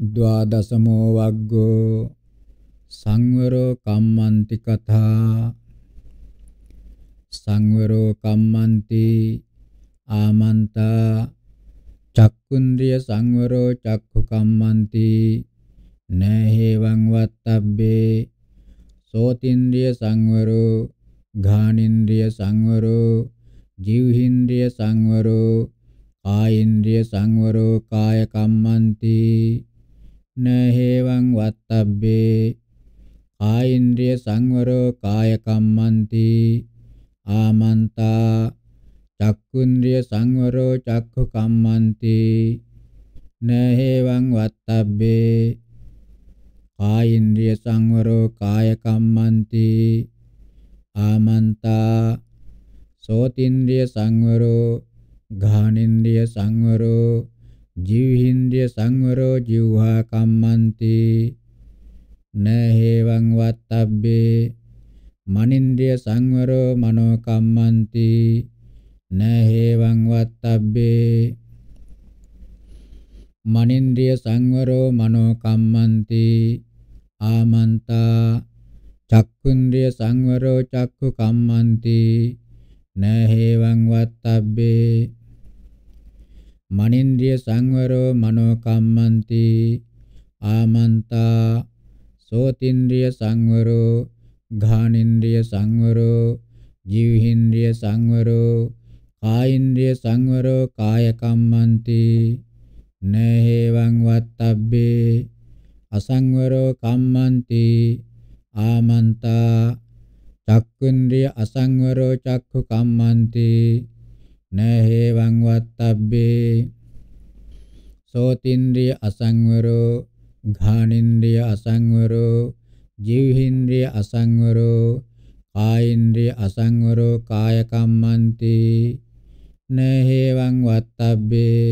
ද්වාදසමෝ වග්ගෝ සංවරෝ කම්මන්ති කථා සංවරෝ කම්මන්ති ආමන්තා චක්කුන්ද්‍රිය සංවරෝ චක්ඛු කම්මන්ති නේහෙවං වත්තබ්බේ සෝතින්ද්‍රිය සංවරෝ ඝානින්ද්‍රිය සංවරෝ ජීවහින්ද්‍රිය සංවරෝ කායින්ද්‍රිය සංවරෝ කාය කම්මන්ති න හේවං වත්තබ්බේ කායේන්ද්‍රිය සංවරෝ කාය කම්මන්ති ආමන්තා චක්කුන්ද්‍රිය සංවරෝ චක්ඛු කම්මන්ති න හේවං වත්තබ්බේ කායේන්ද්‍රිය සංවරෝ කාය කම්මන්ති ආමන්තා සෝතින්ද්‍රිය සංවරෝ ඝානින්ද්‍රිය සංවරෝ ජීවහින්ද්‍රිය සංවරෝ ජීවහා කම්මන්ති නහේවං වත්තබ්බේ මනින්ද්‍රිය සංවරෝ මනෝ කම්මන්ති නහේවං වත්තබ්බේ මනින්ද්‍රිය සංවරෝ මනෝ කම්මන්ති ආමන්තා චක්කුන්ද්‍රිය සංවරෝ චක්කු කම්මන්ති නහේවං වත්තබ්බේ මනින්ද්‍රිය සංවරෝ මනෝ කම්මන්ති ආමන්තා සෝතින්ද්‍රිය සංවරෝ ඝානින්ද්‍රිය සංවරෝ ජීවහින්ද්‍රිය සංවරෝ කායින්ද්‍රිය සංවරෝ කාය කම්මන්ති නේහෙවං වත්තබ්බේ අසංවරෝ කම්මන්ති ආමන්තා චක්කුන්ද්‍රිය අසංවරෝ චක්ඛු කම්මන්ති නහේවං වත්තබ්බේ සෝතින්ද්‍රිය අසංවරෝ ඝානින්ද්‍රිය අසංවරෝ ජීවහින්ද්‍රිය අසංවරෝ කායින්ද්‍රිය අසංවරෝ කාය කම්මන්ති නහේවං වත්තබ්බේ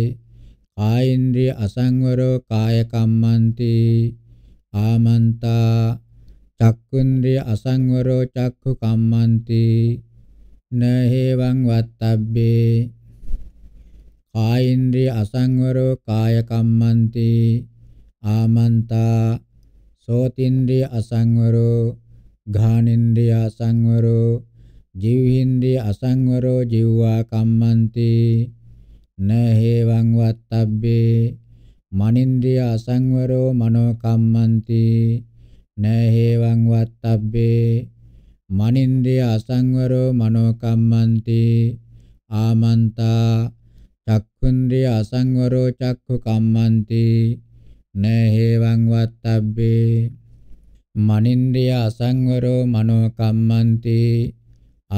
කායින්ද්‍රිය අසංවරෝ කාය කම්මන්ති ආමන්තා චක්කුන්ද්‍රිය අසංවරෝ චක්ඛු කම්මන්ති නහේවං වත්තබ්බේ කායින්ද්‍රිය අසංවරෝ කාය කම්මන්ති ආමන්තා සෝතින්ද්‍රිය අසංවරෝ ඝානින්ද්‍රිය අසංවරෝ ජීවහින්ද්‍රිය අසංවරෝ ජීවා කම්මන්ති නහේවං වත්තබ්බේ මනින්ද්‍රිය අසංවරෝ මනෝ කම්මන්ති නහේවං වත්තබ්බේ මනින්ද්‍රිය අසංවරෝ මනෝ කම්මන්ති ආමන්තා චක්ඛුන්ද්‍රිය අසංවරෝ චක්ඛු කම්මන්ති නේහෙවං වත්තබ්බේ මනින්ද්‍රිය අසංවරෝ මනෝ කම්මන්ති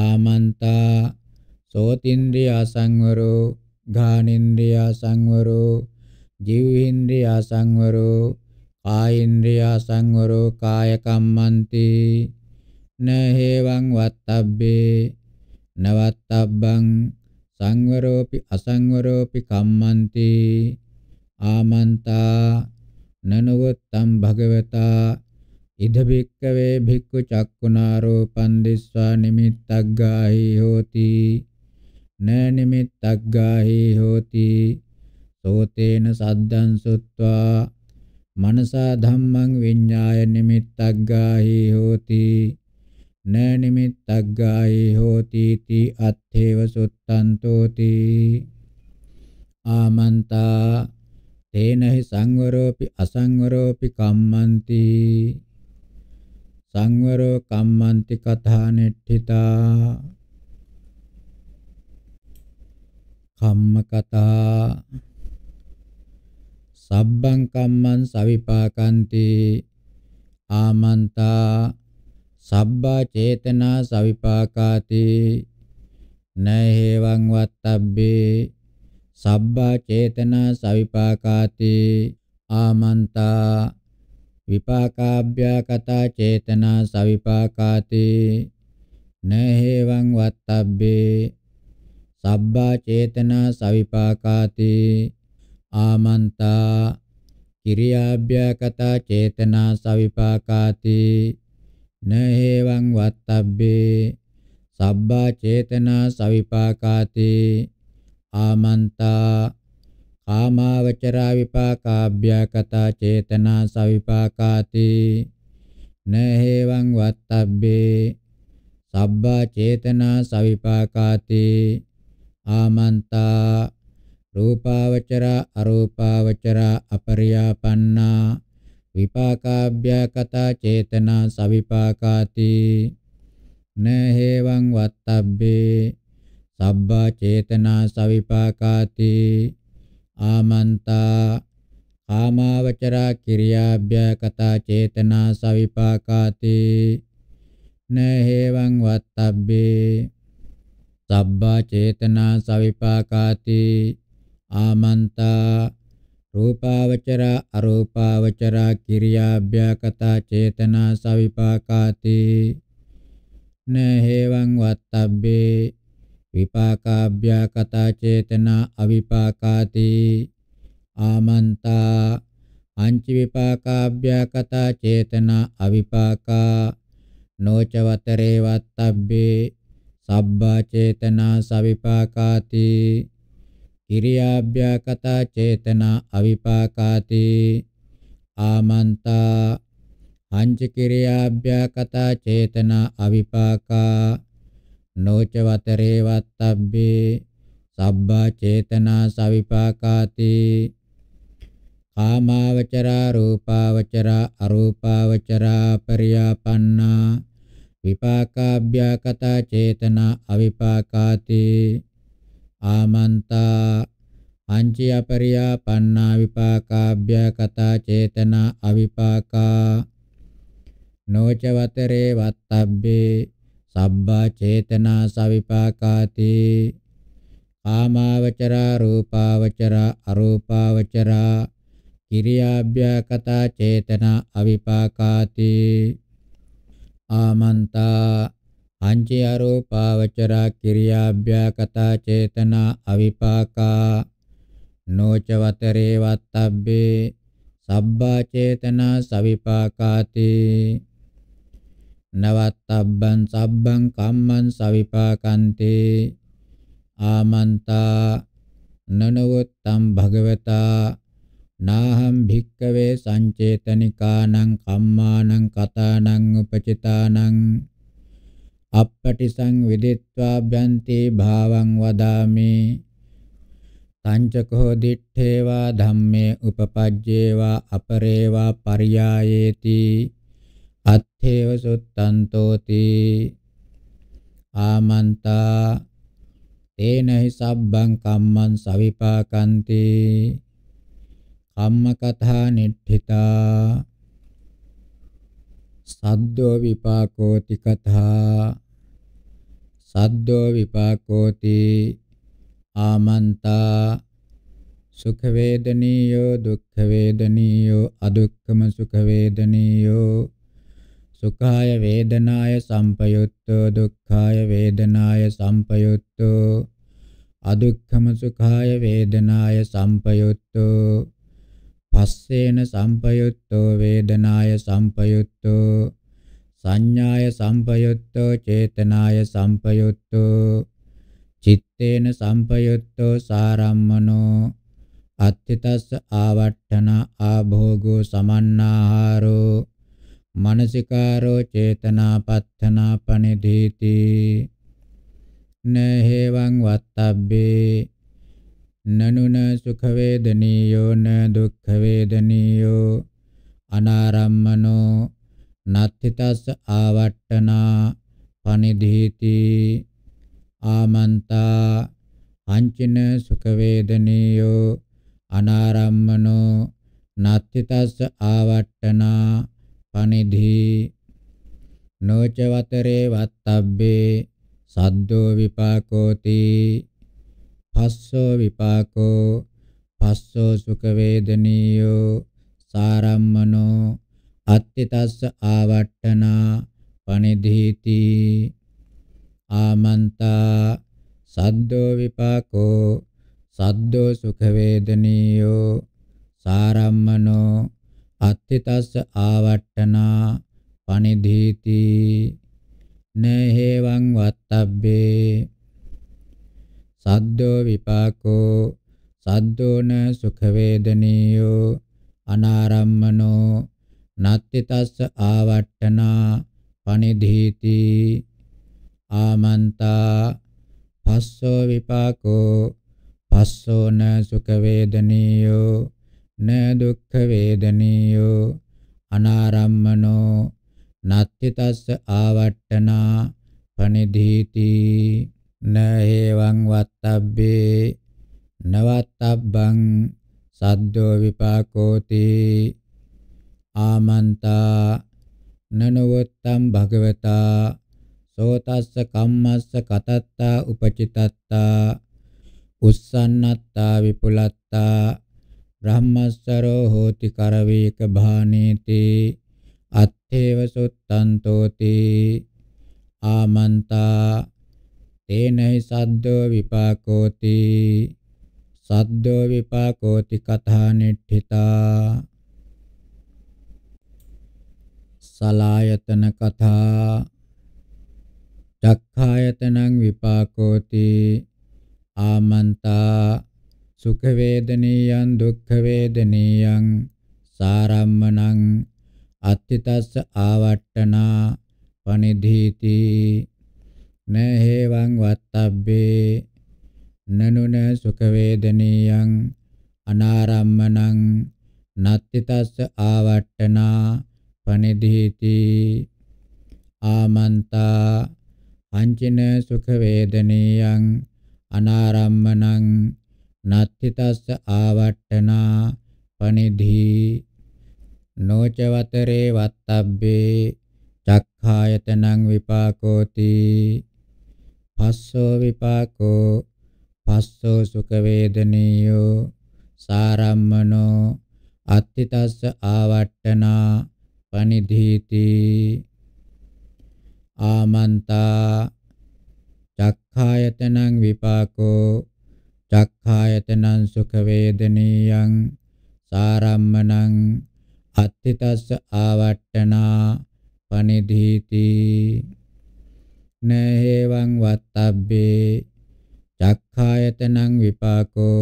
ආමන්තා සෝතින්ද්‍රිය අසංවරෝ ඝානින්ද්‍රිය අසංවරෝ ජීවේන්ද්‍රිය අසංවරෝ කායින්ද්‍රිය අසංවරෝ කාය කම්මන්ති න හේවං වත්තබ්බේ නවත්තබ්බං සංවරෝපි අසංවරෝපි කම්මන්ති ආමන්තා නනුවත්තම් භගවතා ඉද භික්කවේ භික්ඛු චක්කුනාරෝපන් දිස්වා නිමිත්තග්ගාහි හෝති න නිමිත්තග්ගාහි හෝති සෝතේන සද්දං සුත්වා මනසා ධම්මං විඤ්ඤාය නිමිත්තග්ගාහි හෝති න නිමිත්තග්ගායේ හෝති ති අත්ථේව සුත්තන්තෝති ආමන්තා තේනහි සංවරෝපි අසංවරෝපි කම්මන්ති සංවරෝ කම්මන්ති කථානෙට්ඨිතා කම්ම කතා සබ්බං කම්මං සවිපාකන්ති ආමන්තා සබ්බා චේතනා සවිපාකාති නහේවං වත්තබ්බේ සබ්බා චේතනා සවිපාකාති ආමන්තා විපාකාභ්‍යා කතා චේතනා සවිපාකාති නහේවං වත්තබ්බේ සබ්බා චේතනා සවිපාකාති ආමන්තා කිරියාභ්‍යා කතා චේතනා සවිපාකාති න හේවං වත්තබ්බේ සබ්බා චේතනා සවිපාකාති ආමන්තා කාමාවචරා විපාකාභ්‍යකතා චේතනා සවිපාකාති න හේවං වත්තබ්බේ සබ්බා චේතනා සවිපාකාති ආමන්තා රූපාවචරා අරූපාවචරා අපරියාපන්නා විපාකාභ්‍යකතා චේතනා සවිපාකාති නහේවං වත්තබ්බේ සබ්බා චේතනා සවිපාකාති ආමන්තා කාමාවචරා කිරියාභ්‍යකතා චේතනා සවිපාකාති නහේවං වත්තබ්බේ සබ්බා චේතනා සවිපාකාති ආමන්තා රූපාවචරා අරූපාවචරා කිරියාභ්‍යාකතා චේතනා සවිපාකාති නේහෙවං වත්තබ්බේ විපාකාභ්‍යාකතා චේතනා අවිපාකාති ආමන්තා අංචි විපාකාභ්‍යාකතා චේතනා අවිපාකා නොචවතරේ වත්තබ්බේ සබ්බා චේතනා සවිපාකාති ඉරියාභ්‍යාකතා චේතනා අවිපාකාති ආමන්තා අංච කිරියාභ්‍යාකතා චේතනා අවිපාකා නොච වතරේ වත්තබ්බේ සබ්බා චේතනා සවිපාකාති කාමාවචරා රූපාවචරා අරූපාවචරා පරියාපන්නා විපාකාභ්‍යාකතා චේතනා අවිපාකාති ආමන්තා අංචි අපරියා පන්නා විපාකාභ්‍ය කතා චේතනා අවිපාකා නොච වතරේ වත්තබ්බේ සබ්බා චේතනා සවිපාකාති කාමාවචරා රූපාවචරා අරූපාවචරා කිරියාභ්‍යා කතා චේතනා අවිපාකාති ආමන්තා අංචේ ආරෝපාවචරා කිරියාභ්‍යාකතා චේතනා අවිපාකා නොච වතරේ වත්තබ්බේ සබ්බා චේතනා සවිපාකාති නවත්තබ්බං සබ්බං කම්මං සවිපාකන්තේ ආමන්තා නනවත්තම් භගවතා නාහම් භික්කවේ සංචේතනිකානං කම්මානං කතානං උපචිතානං අප්පටිසං විදිත්වාභ්‍යන්තේ භාවං වදාමි තංචකෝ දිත්තේවා ධම්මේ උපපජ්ජේවා අපරේවා පරියායේති අත්තේව සුත්තන්තෝති ආමන්තා තේනහි සබ්බං කම්මං සවිපාකන්ති කම්ම කතා නිට්ඨිතා සද්දෝ විපාකෝති කතා සද්දෝ විපාකෝති ආමන්තා සුඛ වේදනීයෝ දුක්ඛ වේදනීයෝ අදුක්ඛම සුඛ වේදනීයෝ සුඛාය වේදනාය සම්පයුත්තෝ දුක්ඛාය වේදනාය සම්පයුත්තෝ අදුක්ඛම සුඛාය වේදනාය සම්පයුත්තෝ පස්සේන සම්පයුත්තෝ වේදනාය සම්පයුත්තෝ සංඥාය සම්පයුත්තෝ චේතනාය සම්පයුත්තෝ චිත්තේන සම්පයුත්තෝ සාරම්මනෝ අත්ථිතස්ස ආවට්ඨන ආභෝගෝ සමන්නාහාරෝ මනසිකාරෝ චේතනා පත්තනා පනිදීති නහේවං වත්තබ්බේ නනුන සුඛ වේදනියෝ න දුක්ඛ වේදනියෝ අනාරම්මනෝ නත්ථිතස්ස ආවට්ටනා පනිදීති ආමන්තා අංචින සුඛ වේදනියෝ අනාරම්මනෝ නත්ථිතස්ස ආවට්ටනා පනිදී නොච වතරේ වත්තබ්බේ සද්දෝ විපාකෝති පස්සෝ විපාකෝ පස්සෝ සුඛ වේදනියෝ සාරම්මනෝ අත්තිතස්ස ආවට්ටනා පනිදීති ආමන්තා සද්දෝ විපාකෝ සද්දෝ සුඛ වේදනියෝ සාරම්මනෝ අත්තිතස්ස ආවට්ටනා පනිදීති නේහෙවං වත්තබ්බේ සද්දෝ විපාකෝ සද්දෝන සුඛ වේදනියෝ අනාරම්මනෝ නත්ති තස්ස ආවට්ඨනා පනිධීති ආමන්තා පස්සෝ විපාකෝ පස්සෝ න සුඛ වේදනියෝ න දුක්ඛ වේදනියෝ අනාරම්මනෝ නත්ති තස්ස ආවට්ඨනා පනිධීති න හේවං වත්තබ්බේ නවත්තබ්බං සද්දෝ විපාකෝති ආමන්තා නනවත්තම් භගවතා සෝතස්ස කම්මස්ස කතත්තා උපචිතත්තා උස්සන්නත්තා විපුලත්තා බ්‍රහ්මස්සරෝ හෝති කරවේක භානේති අත්තේව සුත්තන්තෝති ආමන්තා තේනයි සද්දෝ විපාකෝති සද්දෝ විපාකෝති කථානෙට්ඨිතා සලායතන කථා චක්ඛායතනං විපාකෝති ආමන්තා සුඛ වේදනීයං දුක්ඛ වේදනීයං සාරම්මණං අත්තිතස්ස ආවට්ටනා පනිධීති නහේවං වත්තබ්බේ නනුන සුඛ වේදනීයං අනාරම්මණං නත්තිතස්ස ආවට්ටනා පනිදීති ආමන්තා පංචින සුඛ වේදනීයං අනාරම්මනං නත්ථිතස්ස ආවට්ඨනා පනිදී නොච වතරේ වත්තබ්බේ චක්ඛායතනං විපාකෝති පස්සෝ විපාකෝ පස්සෝ සුඛ වේදනීයෝ සාරම්මනෝ අත්තිතස්ස ආවට්ටනා පනිදීති ආමන්තා චක්ඛායතනං විපාකෝ චක්ඛායතනං සුඛ වේදනීයං සාරම්මණං අත්තිතස්ස ආවට්ටනා පනිදීති නේහෙවං වත්තබ්බේ චක්ඛායතනං විපාකෝ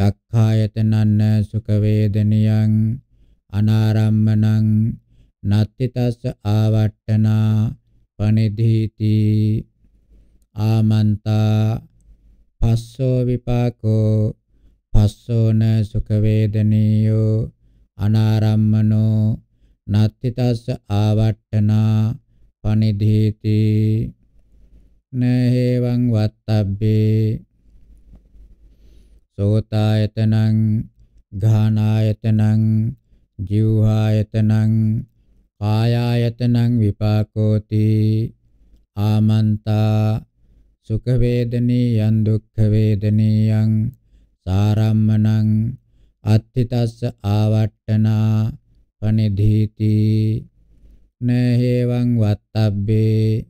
චක්ඛායතනන්න සුඛ වේදනියං අනාරම්මනං නත්තිතස්ස ආවට්ටනා පනිදීති ආමන්තා පස්සෝ විපාකෝ පස්සෝන සුඛ වේදනියෝ අනාරම්මනෝ නත්තිතස්ස ආවට්ටනා පනිදීති නහේවං වත්තබ්බේ සෝතායතනං ඝානායතනං ජීවායතනං කායායතනං විපාකෝති ආමන්තා සුඛ වේදනීයං දුක්ඛ වේදනීයං සාරම්මණං අත්ථිතස්ස ආවට්ඨනා පනිධීති නහේවං වත්තබ්බේ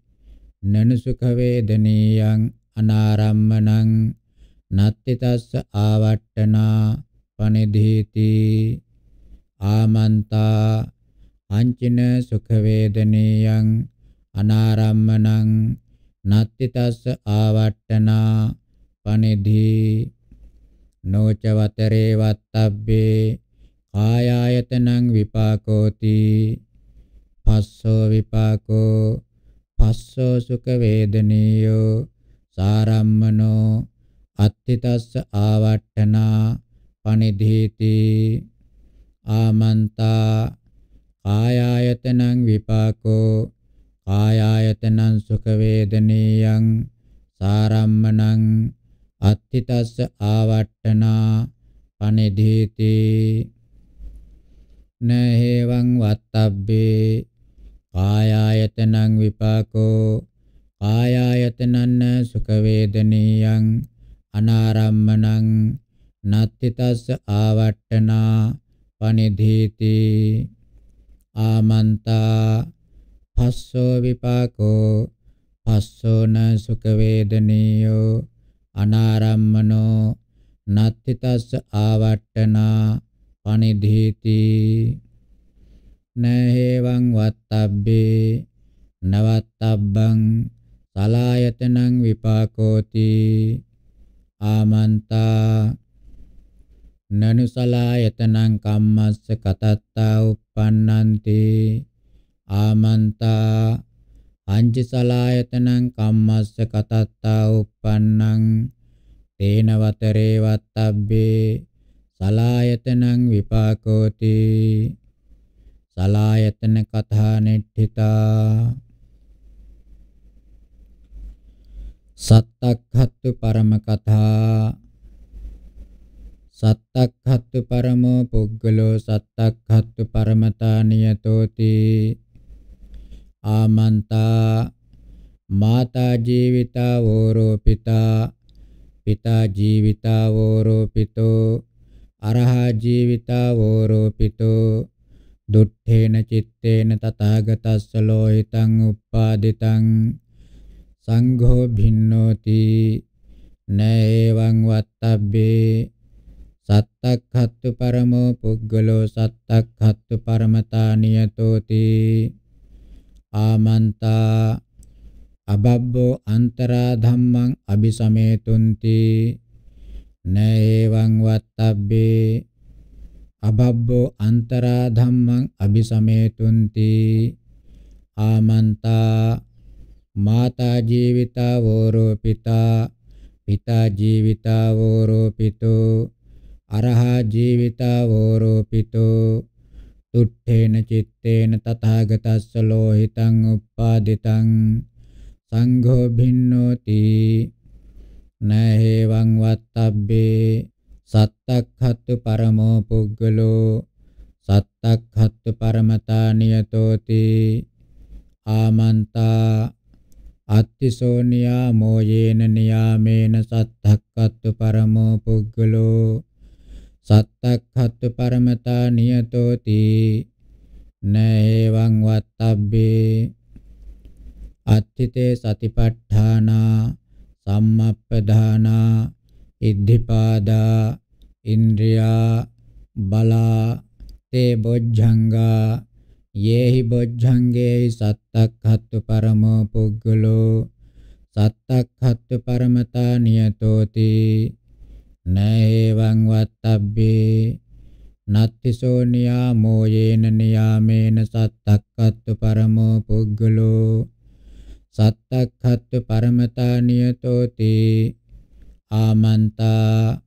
නනු සුඛ වේදනීයං අනාරම්මණං නත්ථිතස්ස ආවට්ඨනා පනිධීති ආමන්තා අංචින සුඛ වේදනේයං අනාරම්මණං නත්ති තස්ස ආවට්ටනා පනිදී නොච වතරේ වත්තබ්බේ කායායතනං විපාකෝති පස්සෝ විපාකෝ පස්සෝ සුඛ වේදනීයෝ සාරම්මනෝ අත්තිතස්ස ආවට්ඨනා පනිදීති ආමන්තා කායායතනං විපාකෝ කායායතනං සුඛ වේදනීයං සාරම්මණං අත්තිතස්ස ආවට්ටනා පනිදීති නහේවං වත්තබ්බේ කායායතනං විපාකෝ කායායතනන්න සුඛ වේදනීයං අනාරම්මණං නත්තිතස්ස ආවට්ටනා පනිධීති ආමන්තා පස්සෝ විපාකෝ පස්සෝන සුඛ වේදනියෝ අනාරම්මනෝ නත්ති තස්ස ආවට්ටනා පනිධීති නහේවං වත්තබ්බේ නවත්තබ්බං සලායතනං විපාකෝති ආමන්තා නනුසලායතනං කම්මස්ස කතත්තා uppannanti ආමන්තා අංජසලායතනං කම්මස්ස කතත්තා uppannං තේන වතරේ වත්තබ්බේ සලායතනං විපාකෝති සලායතන කතා නෙට්ඨිතා සත්තක්ඛත්තු පරම කතා සත්තක්ඛත්තු පරමෝ පුග්ගලෝ සත්තක්ඛත්තු පරමතා නියතෝති ආමන්තා මාතා ජීවිතා වෝරෝපිතා පිතා ජීවිතා වෝරෝපිතෝ අරහා ජීවිතා වෝරෝපිතෝ දුට්ඨේන චitteන තථාගතස්ස ලෝහිතං uppāditaං සංඝෝ භින්නෝති නේවං වත්තබ්බේ සත්තක්ඛත්තු පරමෝ පුග්ගලෝ සත්තක්ඛත්තු පරමතා නියතෝති ආමන්තා අබබ්බෝ අන්තරා ධම්මං අபிසමේතුන්ති නේවං වත්තබ්බේ අබබ්බෝ අන්තරා ධම්මං අபிසමේතුන්ති ආමන්තා මාතා ජීවිතා වෝරෝ පිතා පිතා ජීවිතා වෝරෝ පිතෝ අරහා ජීවිතාවෝරෝපිතෝ තුට්ඨේන චitteන තථාගතස්ස ලෝහිතං uppāditan සංඝෝ භින්නෝති නහේවං වත්තබ්බේ සත්තක්ඛත්තු පරමෝ පුග්ගලෝ සත්තක්ඛත්තු පරමතා නියතෝති ආමන්තා අත්තිසෝනියා මෝයේන නියාමේන සත්තක්ඛත්තු පරමෝ පුග්ගලෝ සත්තක්ඛත්තු පරමතා නියතෝති නේවං වත්තබ්බේ අත්ථිතේ සතිපට්ඨානා සම්මප්පදානා ඉද්ධිපාදා ඉන්ද්‍රියා බලා තේ බොජ්ජංගා යේහි බොජ්ජංගේ සත්තක්ඛත්තු පරමෝ පුග්ගලෝ සත්තක්ඛත්තු පරමතා නියතෝති නේවං වත්තබ්බේ නත්තිසෝ නියාමෝ යේන නියාමේන සත්තක්කත්තු පරමෝ පුග්ගලෝ සත්තක්ඛත්තු පරමතා නියතෝති ආමන්තා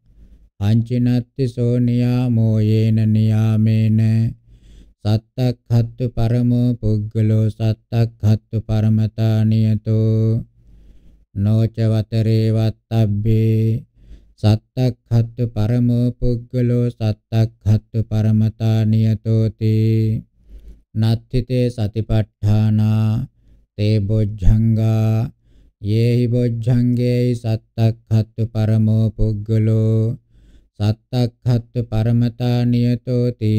අංචිනත්තිසෝ නියාමෝ යේන නියාමේන සත්තක්ඛත්තු පරමෝ පුග්ගලෝ සත්තක්ඛත්තු පරමතා නියතෝ නොච වතරේ වත්තබ්බේ සත්තක්ඛත්තු පරමෝ පුග්ගලෝ සත්තක්ඛත්තු පරමතා නියතෝති නත්ථිතේ සතිපට්ඨානා තේ බොජ්ජංගා යේහි බොජ්ජංගේයි සත්තක්ඛත්තු පරමෝ පුග්ගලෝ සත්තක්ඛත්තු පරමතා නියතෝති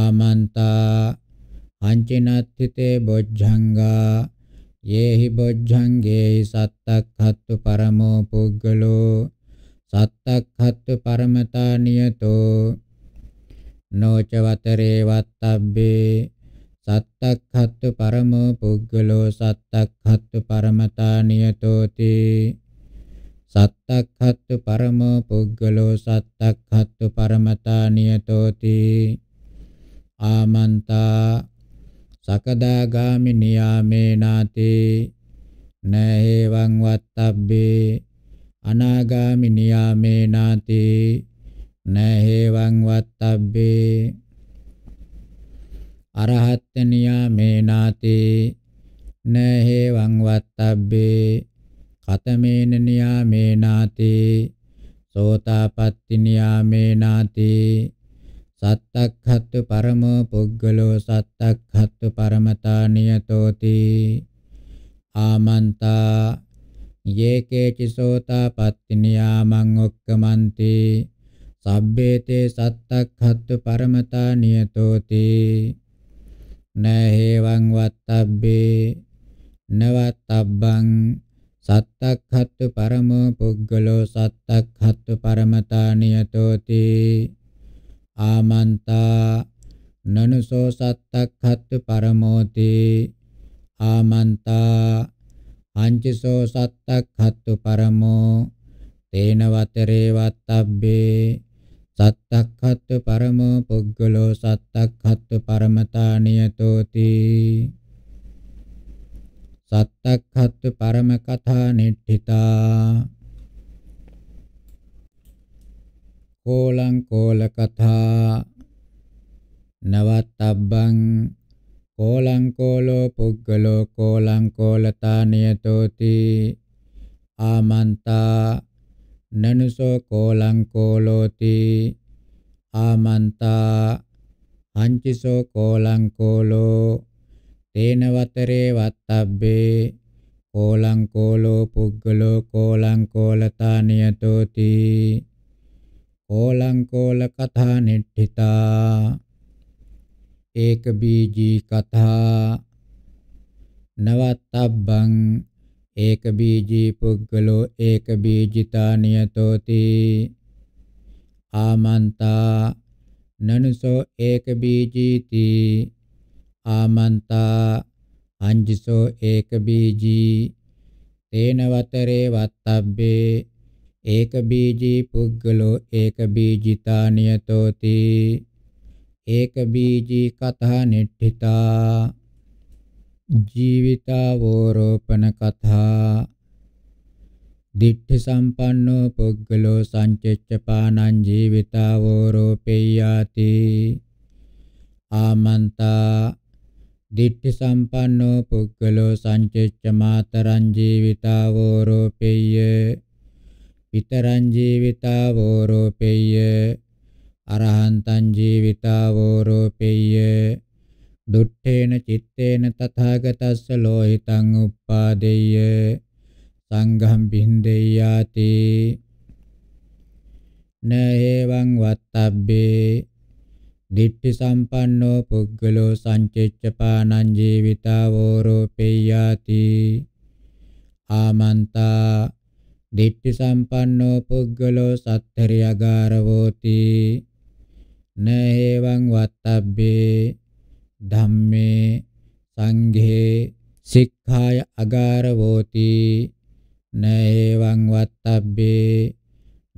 ආමන්තා අංචිනත්ථිතේ බොජ්ජංගා යේහි බොජ්ජංගේයි සත්තක්ඛත්තු පරමෝ පුග්ගලෝ සත්තක්ඛත්ව පරමතා නියතෝ නොච වතරේ වත්තබ්බේ සත්තක්ඛත්ව පරමෝ පුග්ගලෝ සත්තක්ඛත්ව පරමතා නියතෝති සත්තක්ඛත්ව පරමෝ පුග්ගලෝ සත්තක්ඛත්ව පරමතා නියතෝති ආමන්තා සකදාගාමි නියාමේ නාති නහේවං වත්තබ්බේ අනාගාමි නියාමේ නාති නහේවං වත්තබ්බේ අරහත් නියාමේ නාති නහේවං වත්තබ්බේ කතමේන නියාමේ නාති සෝතාපට්ටි නියාමේ නාති සත්තක්ඛත්තු පරම පුග්ගලෝ සත්තක්ඛත්තු පරමතා නියතෝති ආමන්තා යේ කේචි සෝතාපට්ටි නියාමං ඔක්කමන්ති සබ්බේතේ සත්තක්ඛත්තු පරමතා නියතෝති නහේවං වත්තබ්බේ නවත්තබ්බං සත්තක්ඛත්තු පරමෝ පුග්ගලෝ සත්තක්ඛත්තු පරමතා නියතෝති ආමන්තා නනුසෝ සත්තක්ඛත්තු පරමෝති ආමන්තා අංචසෝ සත්තක්ඛත්තු පරමෝ තේන වතරේ වත්තබ්බේ සත්තක්ඛත්තු පරමෝ පුග්ගලෝ සත්තක්ඛත්තු පරමතා නියතෝති සත්තක්ඛත්තු පරම කථා නිට්ඨිතා කෝලං කෝල කථා නවත්තබ්බං කෝලංකෝලෝ පුද්ගලෝ කෝලංකෝලතානියතෝති ආමන්තා නනුසෝ කෝලංකෝලෝති ආමන්තා අංචිසෝ කෝලංකෝලෝ තේන වතරේ වත්තබ්බේ කෝලංකෝලෝ පුද්ගලෝ කෝලංකෝලතානියතෝති කෝලංකෝල කථා නිට්ඨිතා ඒක බීජී කතා නවත්තබ්බං ඒක බීජී පුද්ගලෝ ඒක බීජිතා නියතෝති ආමන්තා නනුසෝ ඒක බීජීති ආමන්තා අංජසෝ ඒක බීජී තේන වතරේ වත්තබ්බේ ඒක බීජී පුද්ගලෝ ඒක බීජිතා නියතෝති ඒක බීජී කතා නිට්ඨිතා ජීවිතාවෝරෝපන කතා දිට්ඨි සම්පන්නෝ පුද්ගලෝ සංචෙච්ච පානං ජීවිතාවෝරෝපේයාති ආමන්තා දිට්ඨි සම්පන්නෝ පුද්ගලෝ සංචෙච්ච මාතරං ජීවිතාවෝරෝපේය පිතරං ජීවිතාවෝරෝපේය අරහන්තං ජීවිතාවෝ රෝපෙය්‍ය දුට්ඨේන චitteන තථාගතස්ස ලෝහිතං උප්පාදෙය්‍ය සංඝම් බින්දෙය්‍යාති නේවං වත්තබ්බේ දිට්ඨි සම්පන්නෝ පුද්ගලෝ සංචෙච්ඡපානං ජීවිතාවෝ රෝපෙය්‍යාති ආමන්තා දිට්ඨි සම්පන්නෝ පුද්ගලෝ සත්තරියගාරවෝති න එවං වත්තබ්බේ ධම්මේ සංඝේ සික්ඛාය අගාරවෝති න එවං වත්තබ්බේ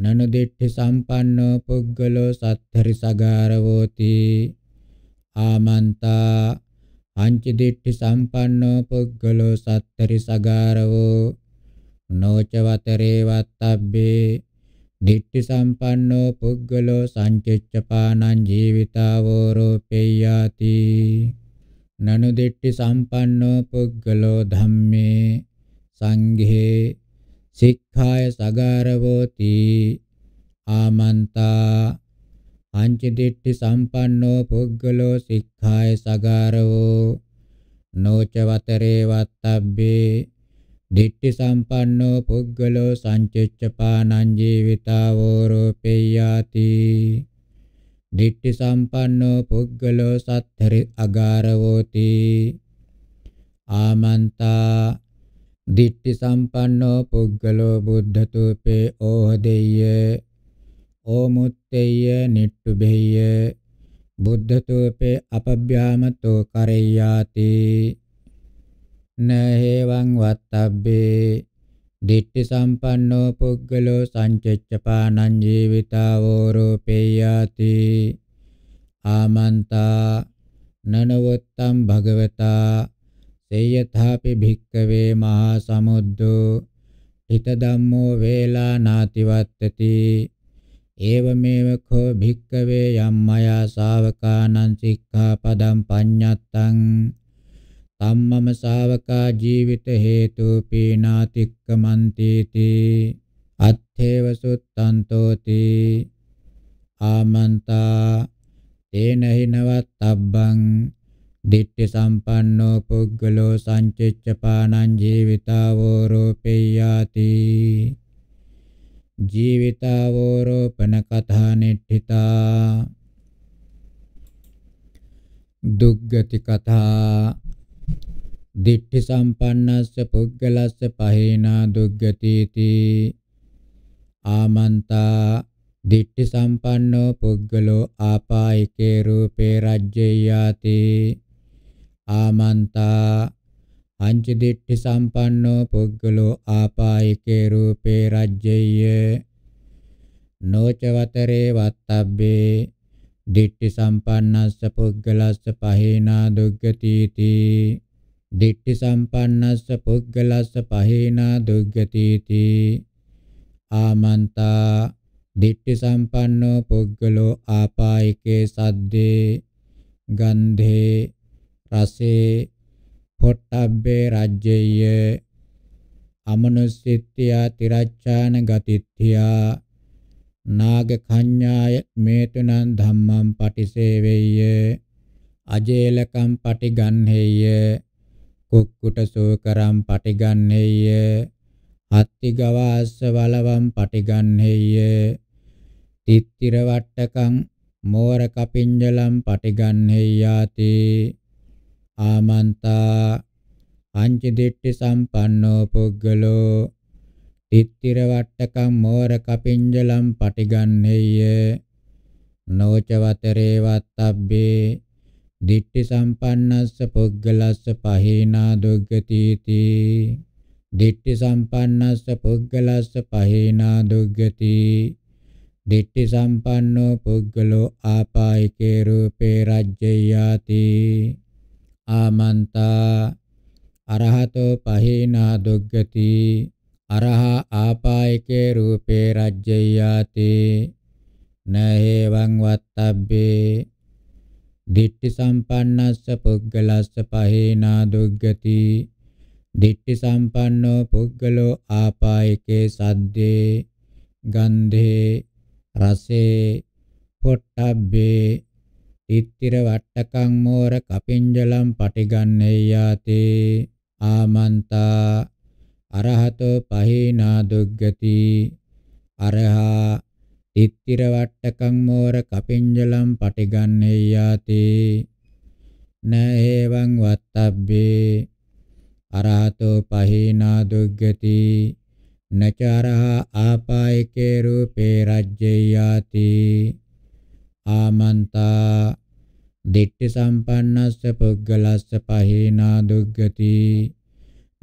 නනු දිට්ඨි සම්පන්නෝ පුද්ගලෝ සත්තරි සගාරවෝති ආමන්තා පංච දිට්ඨි සම්පන්නෝ පුද්ගලෝ සත්තරි සගාරවෝ නොච වතරේ වත්තබ්බේ දිට්ඨි සම්පන්නෝ පුද්ගලෝ සංචෙච්ඡපානං ජීවිතාවෝ රෝපේයාති නනු දිට්ඨි සම්පන්නෝ පුද්ගලෝ ධම්මේ සංඝේ සික්ඛාය සගාරවෝති ආමන්තා අංච දිට්ඨි සම්පන්නෝ පුද්ගලෝ සික්ඛාය සගාරවෝ නෝච වතරේ වත්තබ්බේ දිට්ඨි සම්පන්නෝ පුද්ගලෝ සංචෙච්ඡපානං ජීවිතාවෝ රෝපේයාති දිට්ඨි සම්පන්නෝ පුද්ගලෝ සත්තරි අගාරවෝති ආමන්තා දිට්ඨි සම්පන්නෝ පුද්ගලෝ බුද්ධතුපේ ඕහදෙය්‍ය ඕමුත්තේය නිට්ටුබෙය්‍ය බුද්ධතුපේ අපභ්‍යාමතෝ කරෙය්‍යාති නහේවං වත්තබ්බේ දිට්ඨි සම්පන්නෝ පුද්ගලෝ සංචෙච්ඡපානං ජීවිතාවෝ රූපේයාති ආමන්තා නනවත්තම් භගවතා සේයථාපි භික්කවේ මහා සමුද්දෝ හිත ධම්මෝ වේලා නාතිවත්තති ඒවමේව කෝ භික්කවේ යම්මයා ශාවකානං සික්ඛාපදං පඤ්ඤත්තං තම්මම ශාවකා ජීවිත හේතු පීනාතික්කමන්ති තී අත්ථේව සුත්තන්තෝති ආමන්තා තේන හිනවත්තබ්බං දිට්ඨි සම්පන්නෝ පුද්ගලෝ සංචිච්ඡපානං ජීවිතාවෝ රෝපෙය්‍යාති ජීවිතාවෝ රෝපන කථා නිට්ඨිතා දුක්ගති කථා දිට්ඨි සම්පන්නස්ස පුද්ගලස්ස පහේනා දුග්ගතීති ආමන්තා දිට්ඨි සම්පන්නෝ පුද්ගලෝ ආපායිකේ රූපේ රජ්ජයාති ආමන්තා අංච දිට්ඨි සම්පන්නෝ පුද්ගලෝ ආපායිකේ රූපේ රජ්ජය නොචවතරේ වත්තබ්බේ දිට්ඨි සම්පන්නස්ස පුද්ගලස්ස පහේනා දුග්ගතීති දිට්ඨි සම්පන්නස්ස පුද්ගලස්ස පහේනා දුග්ගතීති ආමන්තා දිට්ඨි සම්පන්නෝ පුද්ගලෝ ආපායිකේ සද්දේ ගන්ධේ රසේ පොට්ටබ්බේ රජ්ජේය අමනුස්සිටියා තිරච්ඡාන ගතිත්‍ත්‍යා නාග කඤ්ඤාය මේතුනං ධම්මං පටිසේවෙය්‍ය අජේලකම් පටිගන්හෙය්‍ය කුක්කුට සෝකරම් පටිගන්නේය හත්තිගවාස්ස වලවම් පටිගන්නේය තිත්තිර වට්ටකං මෝර කපින්ජලම් පටිගන්නේයාති ආමන්තා පංච දිට්ඨි සම්පන්නෝ පුද්ගලෝ තිත්තිර වට්ටකම් මෝර කපින්ජලම් පටිගන්නේය නෝච වතරේ වත්තබ්බේ දිට්ඨි සම්පන්නස්ස පුද්ගලස්ස පහේනා දුග්ගතිති දිට්ඨි සම්පන්නස්ස පුද්ගලස්ස පහේනා දුග්ගති දිට්ඨි සම්පන්නෝ පුද්ගලෝ ආපායිකේ රූපේ රජ්ජයාති ආමන්තා අරහතෝ පහේනා දුග්ගති අරහා ආපායිකේ රූපේ රජ්ජයාති නහේවං වත්තබ්බේ දිට්ඨි සම්පන්නස්ස පුද්ගලස්ස පහේනා දුග්ගති දිට්ඨි සම්පන්නෝ පුද්ගලෝ ආපායකේ සද්දේ ගන්ධේ රසේ පොට්ටබ්බේ ඉත්‍තිර වට්ටකං මෝර කපින්ජලම් පටිගන්නේයාතේ ආමන්තා අරහතෝ පහේනා දුග්ගති අරහා තිත්තිර වට්ටකං මෝර කපින්ජලම් පටිගන්නේයාති නේවං වත්තබ්බේ අරහතෝ පහීනා දුග්ගති නචරහා ආපායකේ රූපේ රජ්ජයාති ආමන්තා දිට්ඨි සම්පන්නස්ස පුද්ගලස්ස පහීනා දුග්ගති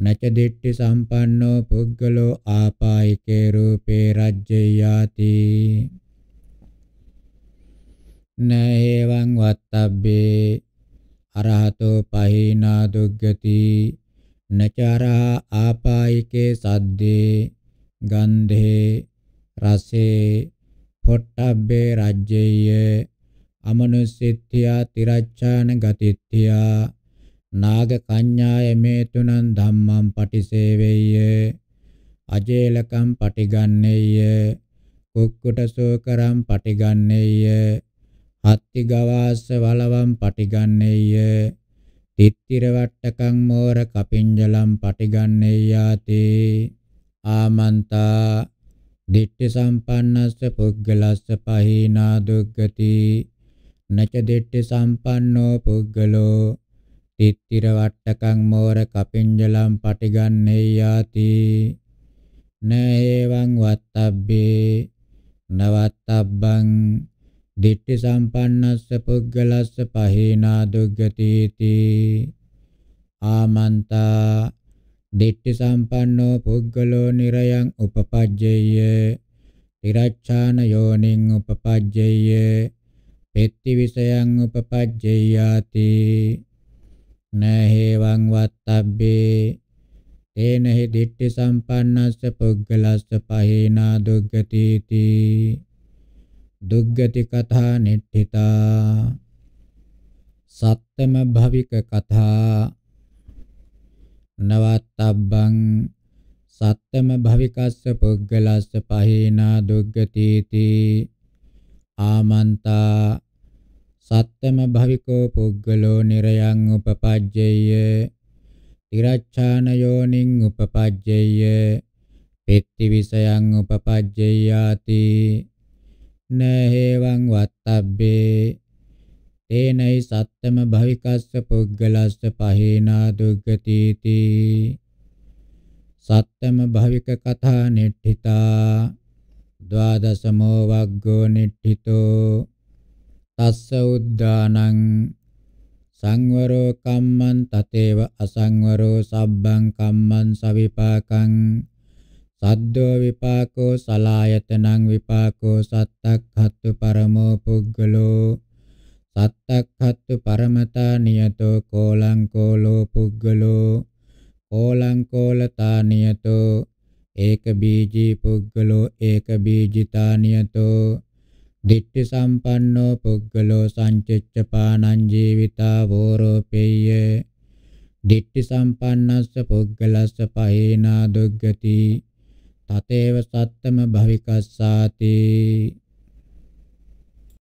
නච දිට්ඨි සම්පන්නෝ පුද්ගලෝ ආපායිකේ රූපේ රජ්ජයාති නේවං වත්තබ්බේ අරහතෝ පහිනා දුග්ගති නචරා ආපායිකේ සද්දේ ගන්ධේ රසේ පොට්ටබ්බේ රජ්ජේය අමනුසිට්ඨියා තිරච්ඡාන ගතිත්‍ත්‍යා නාග කඤ්ඤාය මේ තුනන් ධම්මං පටිසේවෙය්‍ය අජේලකම් පටිගන්නේය කුක්කුට සෝකරම් පටිගන්නේය හත්ති ගවාස්ස වලවම් පටිගන්නේය තිත්තිර වට්ටකං මෝර කපිංජලම් පටිගන්නේයාති ආමන්තා දිට්ඨි සම්පන්නස්ස පුද්ගලස්ස පහීනා දුක්ගති නච දිට්ඨි සම්පන්නෝ පුද්ගලෝ තිත්තිර වට්ටකං මෝර කපින්ජලම් පටිගන්නේයාති නේවං වත්තබ්බේ නවත්තබ්බං දිට්ඨි සම්පන්නස්ස පුද්ගලස්ස පහේනා දුග්ගතීති ආමන්තා දිට්ඨි සම්පන්නෝ පුද්ගලෝ නිරයං උපපජ්ජේය තිරච්ඡාන යෝනින් උපපජ්ජේය පෙත්ති විසයන් උපපජ්ජේයාති නහේවං වත්තබ්බේ තේනහි දිට්ඨි සම්පන්නස්ස පුද්ගලස්ස පහේනා දුග්ගතිති දුග්ගති කථා නිට්ඨිතා සත්තම භවික කථා නවත්තබ්බං සත්තම භවිකස්ස පුද්ගලස්ස පහේනා දුග්ගතිති ආමන්තා සත්තම භවිකෝ පුද්ගලෝ නිරයං උපපජ්ජේය තිරච්ඡාන යෝනින් උපපජ්ජේය පෙත්ති විසයං උපපජ්ජයාති නහේවං වත්තබ්බේ තේනයි සත්තම භවිකස්ස පුද්ගලස්ස පහේනා දුග්ගතිති සත්තම භවික කතා නිට්ඨිතා ද්වාදසමෝ වග්ගෝ නිට්ඨිතෝ තස්ස උද්දානං සංවරෝ කම්මං තතේව අසංවරෝ සබ්බං කම්මං සවිපාකං සද්දෝ විපාකෝ සලායතනං විපාකෝ සත්තක්ඛත්තු පරමෝ පුග්ගලෝ සත්තක්ඛත්තු පරමතා නියතෝ කෝලං කෝලෝ පුග්ගලෝ කෝලං කෝලතා නියතෝ ඒක බීජී පුග්ගලෝ ඒක බීජිතා නියතෝ දිට්ඨි සම්පන්නෝ පුද්ගලෝ සංචෙච්ච පානං ජීවිතා වෝරෝපේය දිට්ඨි සම්පන්නස්ස පුද්ගලස්ස පහේනා දුග්ගති තතේව සත්තම භවිකස්සාති